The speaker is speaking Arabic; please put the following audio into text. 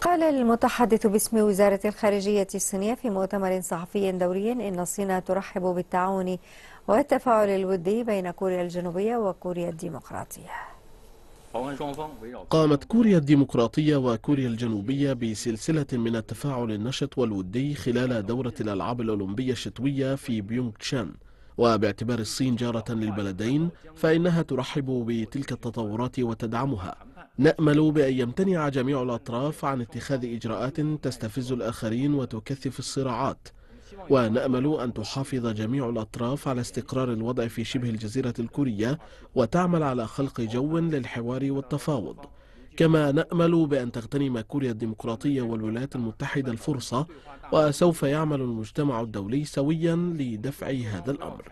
قال المتحدث باسم وزارة الخارجية الصينية في مؤتمر صحفي دوري إن الصين ترحب بالتعاون والتفاعل الودي بين كوريا الجنوبية وكوريا الديمقراطية قامت كوريا الديمقراطية وكوريا الجنوبية بسلسلة من التفاعل النشط والودي خلال دورة الألعاب الأولمبية الشتوية في بيونغ تشان وباعتبار الصين جارة للبلدين فإنها ترحب بتلك التطورات وتدعمها نأمل بأن يمتنع جميع الأطراف عن اتخاذ إجراءات تستفز الآخرين وتكثف الصراعات ونأمل أن تحافظ جميع الأطراف على استقرار الوضع في شبه الجزيرة الكورية وتعمل على خلق جو للحوار والتفاوض كما نأمل بأن تغتنم كوريا الديمقراطية والولايات المتحدة الفرصة وسوف يعمل المجتمع الدولي سويا لدفع هذا الأمر